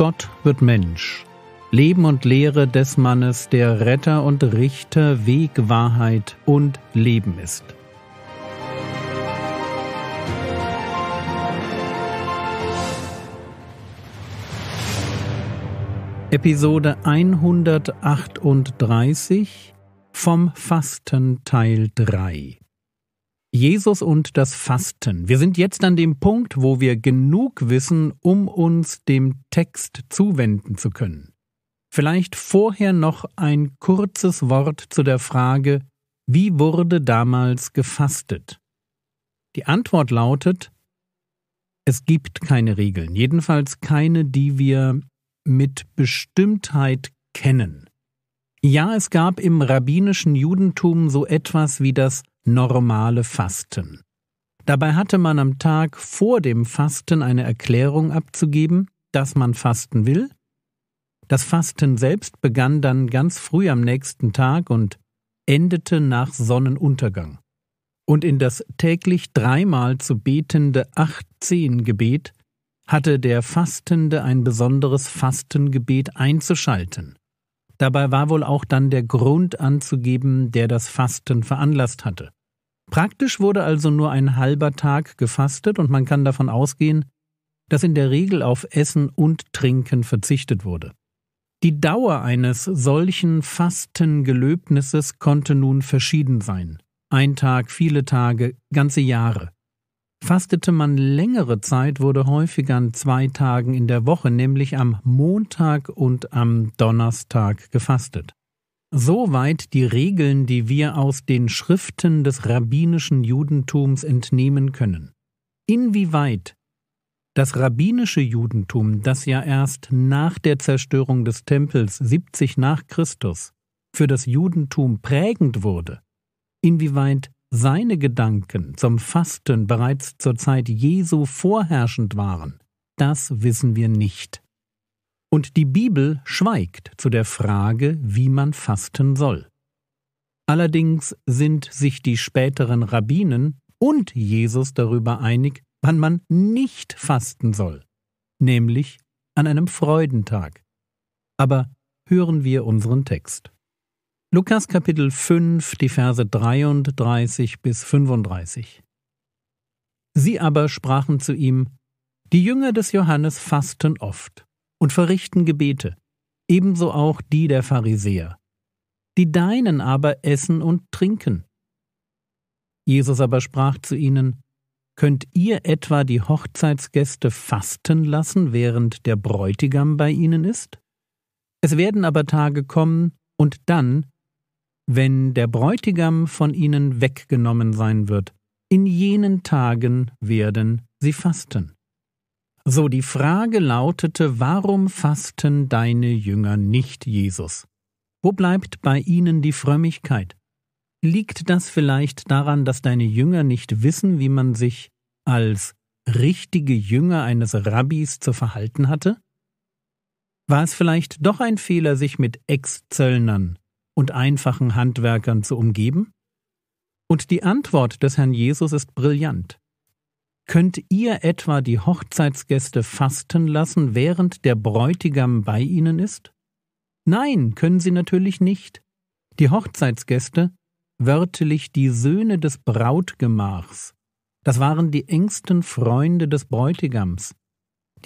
Gott wird Mensch. Leben und Lehre des Mannes, der Retter und Richter, Weg, Wahrheit und Leben ist. Episode 138 vom Fasten Teil 3 Jesus und das Fasten. Wir sind jetzt an dem Punkt, wo wir genug wissen, um uns dem Text zuwenden zu können. Vielleicht vorher noch ein kurzes Wort zu der Frage, wie wurde damals gefastet? Die Antwort lautet, es gibt keine Regeln, jedenfalls keine, die wir mit Bestimmtheit kennen. Ja, es gab im rabbinischen Judentum so etwas wie das normale Fasten. Dabei hatte man am Tag vor dem Fasten eine Erklärung abzugeben, dass man fasten will. Das Fasten selbst begann dann ganz früh am nächsten Tag und endete nach Sonnenuntergang. Und in das täglich dreimal zu betende 8 gebet hatte der Fastende ein besonderes Fastengebet einzuschalten. Dabei war wohl auch dann der Grund anzugeben, der das Fasten veranlasst hatte. Praktisch wurde also nur ein halber Tag gefastet und man kann davon ausgehen, dass in der Regel auf Essen und Trinken verzichtet wurde. Die Dauer eines solchen Fastengelöbnisses konnte nun verschieden sein. Ein Tag, viele Tage, ganze Jahre. Fastete man längere Zeit, wurde häufig an zwei Tagen in der Woche, nämlich am Montag und am Donnerstag gefastet. Soweit die Regeln, die wir aus den Schriften des rabbinischen Judentums entnehmen können. Inwieweit das rabbinische Judentum, das ja erst nach der Zerstörung des Tempels 70 nach Christus für das Judentum prägend wurde, inwieweit seine Gedanken zum Fasten bereits zur Zeit Jesu vorherrschend waren, das wissen wir nicht. Und die Bibel schweigt zu der Frage, wie man fasten soll. Allerdings sind sich die späteren Rabbinen und Jesus darüber einig, wann man nicht fasten soll, nämlich an einem Freudentag. Aber hören wir unseren Text. Lukas Kapitel 5, die Verse 33 bis 35. Sie aber sprachen zu ihm, Die Jünger des Johannes fasten oft und verrichten Gebete, ebenso auch die der Pharisäer. Die Deinen aber essen und trinken. Jesus aber sprach zu ihnen, Könnt ihr etwa die Hochzeitsgäste fasten lassen, während der Bräutigam bei ihnen ist? Es werden aber Tage kommen, und dann wenn der Bräutigam von ihnen weggenommen sein wird, in jenen Tagen werden sie fasten. So die Frage lautete, warum fasten deine Jünger nicht, Jesus? Wo bleibt bei ihnen die Frömmigkeit? Liegt das vielleicht daran, dass deine Jünger nicht wissen, wie man sich als richtige Jünger eines Rabbis zu verhalten hatte? War es vielleicht doch ein Fehler, sich mit Ex-Zöllnern, und einfachen Handwerkern zu umgeben? Und die Antwort des Herrn Jesus ist brillant. Könnt ihr etwa die Hochzeitsgäste fasten lassen, während der Bräutigam bei ihnen ist? Nein, können sie natürlich nicht. Die Hochzeitsgäste, wörtlich die Söhne des Brautgemachs, das waren die engsten Freunde des Bräutigams.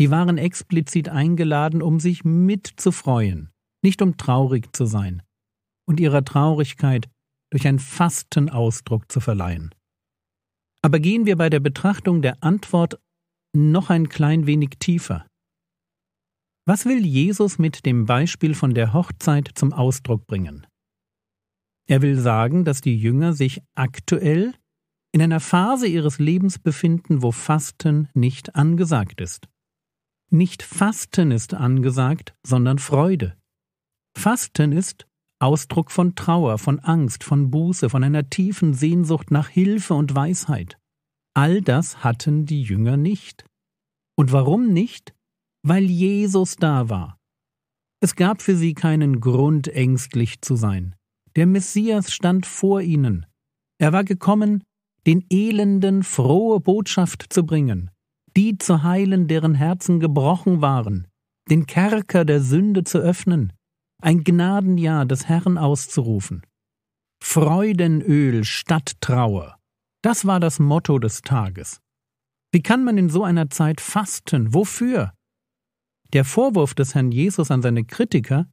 Die waren explizit eingeladen, um sich mitzufreuen, nicht um traurig zu sein, und ihrer Traurigkeit durch ein Fasten Ausdruck zu verleihen. Aber gehen wir bei der Betrachtung der Antwort noch ein klein wenig tiefer. Was will Jesus mit dem Beispiel von der Hochzeit zum Ausdruck bringen? Er will sagen, dass die Jünger sich aktuell in einer Phase ihres Lebens befinden, wo Fasten nicht angesagt ist. Nicht Fasten ist angesagt, sondern Freude. Fasten ist, Ausdruck von Trauer, von Angst, von Buße, von einer tiefen Sehnsucht nach Hilfe und Weisheit. All das hatten die Jünger nicht. Und warum nicht? Weil Jesus da war. Es gab für sie keinen Grund, ängstlich zu sein. Der Messias stand vor ihnen. Er war gekommen, den Elenden frohe Botschaft zu bringen, die zu heilen, deren Herzen gebrochen waren, den Kerker der Sünde zu öffnen, ein Gnadenjahr des Herrn auszurufen. Freudenöl statt Trauer. Das war das Motto des Tages. Wie kann man in so einer Zeit fasten? Wofür? Der Vorwurf des Herrn Jesus an seine Kritiker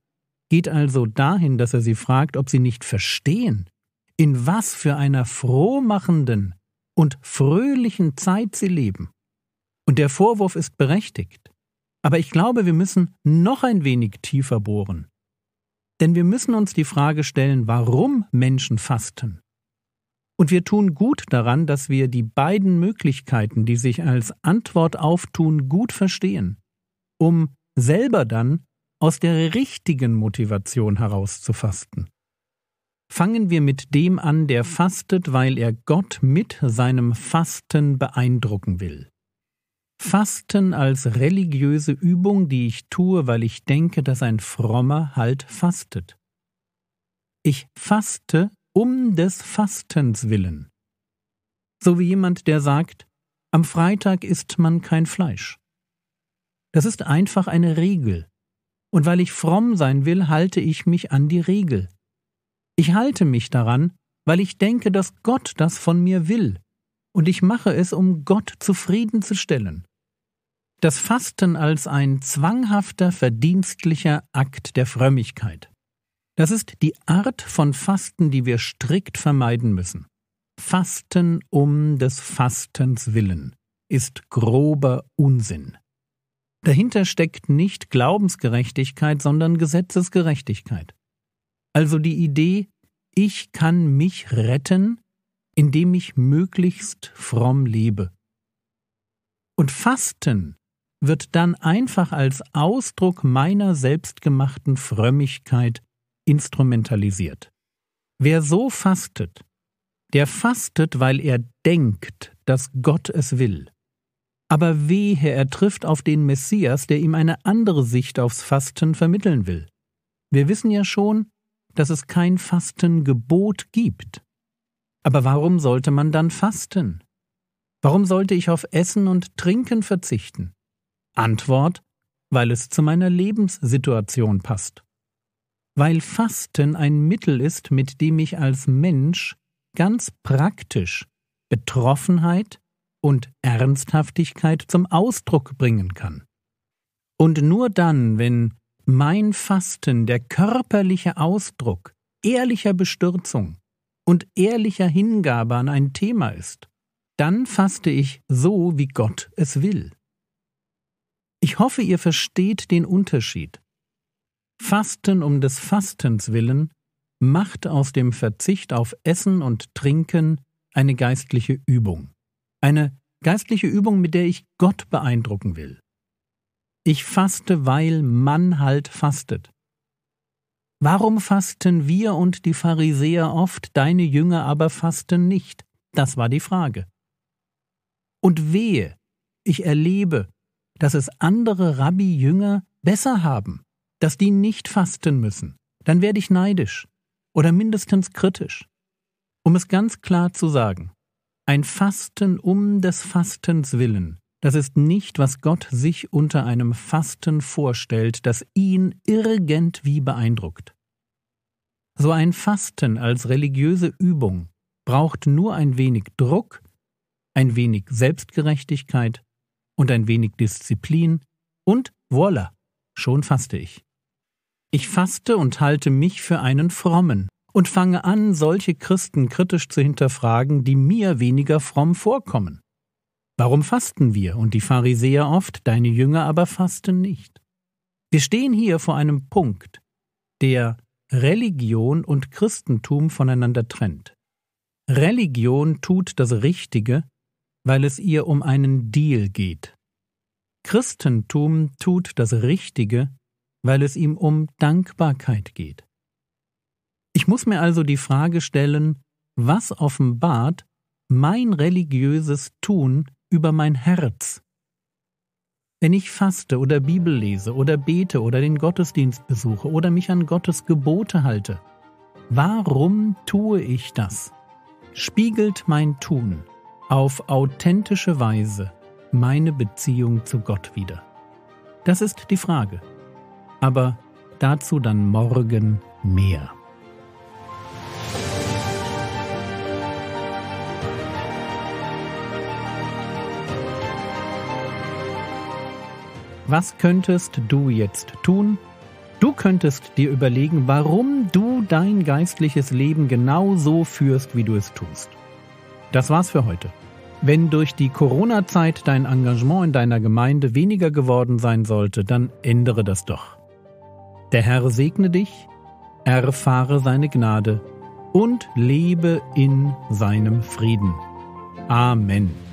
geht also dahin, dass er sie fragt, ob sie nicht verstehen, in was für einer frohmachenden und fröhlichen Zeit sie leben. Und der Vorwurf ist berechtigt. Aber ich glaube, wir müssen noch ein wenig tiefer bohren. Denn wir müssen uns die Frage stellen, warum Menschen fasten. Und wir tun gut daran, dass wir die beiden Möglichkeiten, die sich als Antwort auftun, gut verstehen, um selber dann aus der richtigen Motivation heraus zu fasten. Fangen wir mit dem an, der fastet, weil er Gott mit seinem Fasten beeindrucken will. Fasten als religiöse Übung, die ich tue, weil ich denke, dass ein Frommer halt fastet. Ich faste um des Fastens willen. So wie jemand, der sagt, am Freitag isst man kein Fleisch. Das ist einfach eine Regel. Und weil ich fromm sein will, halte ich mich an die Regel. Ich halte mich daran, weil ich denke, dass Gott das von mir will, und ich mache es, um Gott zufriedenzustellen das Fasten als ein zwanghafter, verdienstlicher Akt der Frömmigkeit. Das ist die Art von Fasten, die wir strikt vermeiden müssen. Fasten um des Fastens willen ist grober Unsinn. Dahinter steckt nicht Glaubensgerechtigkeit, sondern Gesetzesgerechtigkeit. Also die Idee, ich kann mich retten, indem ich möglichst fromm lebe. Und Fasten wird dann einfach als Ausdruck meiner selbstgemachten Frömmigkeit instrumentalisiert. Wer so fastet, der fastet, weil er denkt, dass Gott es will. Aber wehe, er trifft auf den Messias, der ihm eine andere Sicht aufs Fasten vermitteln will. Wir wissen ja schon, dass es kein Fastengebot gibt. Aber warum sollte man dann fasten? Warum sollte ich auf Essen und Trinken verzichten? Antwort, weil es zu meiner Lebenssituation passt. Weil Fasten ein Mittel ist, mit dem ich als Mensch ganz praktisch Betroffenheit und Ernsthaftigkeit zum Ausdruck bringen kann. Und nur dann, wenn mein Fasten der körperliche Ausdruck ehrlicher Bestürzung und ehrlicher Hingabe an ein Thema ist, dann faste ich so, wie Gott es will. Ich hoffe, ihr versteht den Unterschied. Fasten um des Fastens willen macht aus dem Verzicht auf Essen und Trinken eine geistliche Übung. Eine geistliche Übung, mit der ich Gott beeindrucken will. Ich faste, weil man halt fastet. Warum fasten wir und die Pharisäer oft, deine Jünger aber fasten nicht? Das war die Frage. Und wehe, ich erlebe, dass es andere Rabbi-Jünger besser haben, dass die nicht fasten müssen, dann werde ich neidisch oder mindestens kritisch. Um es ganz klar zu sagen, ein Fasten um des Fastens willen, das ist nicht, was Gott sich unter einem Fasten vorstellt, das ihn irgendwie beeindruckt. So ein Fasten als religiöse Übung braucht nur ein wenig Druck, ein wenig Selbstgerechtigkeit und ein wenig Disziplin und voila, schon faste ich. Ich faste und halte mich für einen frommen und fange an, solche Christen kritisch zu hinterfragen, die mir weniger fromm vorkommen. Warum fasten wir und die Pharisäer oft, deine Jünger aber fasten nicht? Wir stehen hier vor einem Punkt, der Religion und Christentum voneinander trennt. Religion tut das Richtige weil es ihr um einen Deal geht. Christentum tut das Richtige, weil es ihm um Dankbarkeit geht. Ich muss mir also die Frage stellen, was offenbart mein religiöses Tun über mein Herz? Wenn ich faste oder Bibel lese oder bete oder den Gottesdienst besuche oder mich an Gottes Gebote halte, warum tue ich das? Spiegelt mein Tun auf authentische Weise meine Beziehung zu Gott wieder? Das ist die Frage. Aber dazu dann morgen mehr. Was könntest du jetzt tun? Du könntest dir überlegen, warum du dein geistliches Leben genau so führst, wie du es tust. Das war's für heute. Wenn durch die Corona-Zeit dein Engagement in deiner Gemeinde weniger geworden sein sollte, dann ändere das doch. Der Herr segne dich, erfahre seine Gnade und lebe in seinem Frieden. Amen.